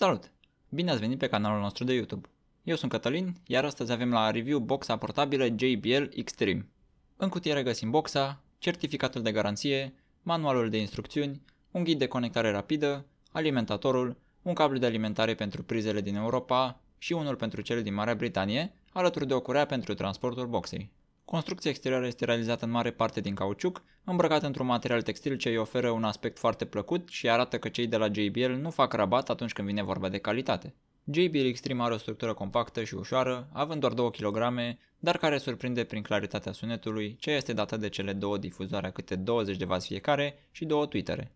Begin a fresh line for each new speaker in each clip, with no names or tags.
Salut! Bine ați venit pe canalul nostru de YouTube. Eu sunt Cătălin, iar astăzi avem la review boxa portabilă JBL Xtreme. În cutie regăsim boxa, certificatul de garanție, manualul de instrucțiuni, un ghid de conectare rapidă, alimentatorul, un cablu de alimentare pentru prizele din Europa și unul pentru cele din Marea Britanie, alături de o curea pentru transportul boxei. Construcția exterioară este realizată în mare parte din cauciuc, îmbrăcată într-un material textil ce îi oferă un aspect foarte plăcut și arată că cei de la JBL nu fac rabat atunci când vine vorba de calitate. JBL Extreme are o structură compactă și ușoară, având doar 2 kg, dar care surprinde prin claritatea sunetului, ce este dată de cele două difuzoare câte 20 de vați fiecare și două tweetere.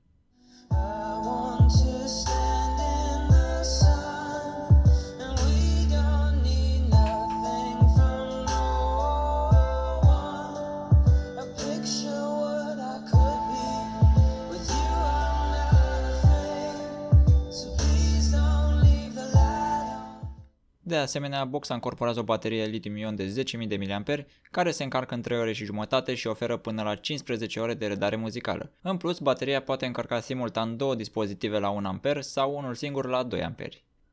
De asemenea, boxa încorporează o baterie litim-ion de 10.000 de mAh, care se încarcă în 3 ore și jumătate și oferă până la 15 ore de redare muzicală. În plus, bateria poate încărca simultan două dispozitive la 1 A sau unul singur la 2 A.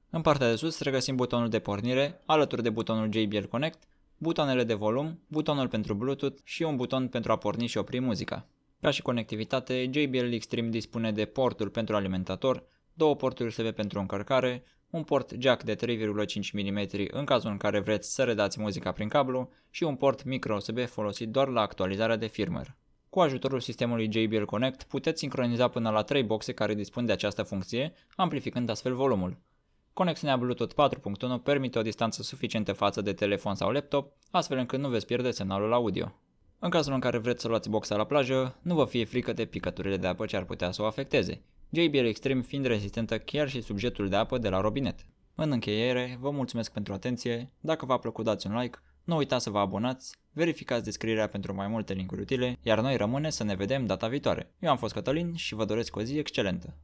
În partea de sus regăsim butonul de pornire, alături de butonul JBL Connect, butoanele de volum, butonul pentru Bluetooth și un buton pentru a porni și opri muzica. Ca și conectivitate, JBL Extreme dispune de portul pentru alimentator, două porturi USB pentru încărcare, un port jack de 3,5 mm în cazul în care vreți să redați muzica prin cablu și un port micro USB folosit doar la actualizarea de firmware. Cu ajutorul sistemului JBL Connect puteți sincroniza până la 3 boxe care dispun de această funcție, amplificând astfel volumul. Conexiunea Bluetooth 4.1 permite o distanță suficientă față de telefon sau laptop, astfel încât nu veți pierde semnalul audio. În cazul în care vreți să luați boxa la plajă, nu vă fie frică de picăturile de apă ce ar putea să o afecteze. JBL Extreme fiind rezistentă chiar și sub jetul de apă de la robinet. În încheiere, vă mulțumesc pentru atenție, dacă v-a plăcut dați un like, nu uitați să vă abonați, verificați descrierea pentru mai multe linkuri utile, iar noi rămâne să ne vedem data viitoare. Eu am fost Cătălin și vă doresc o zi excelentă!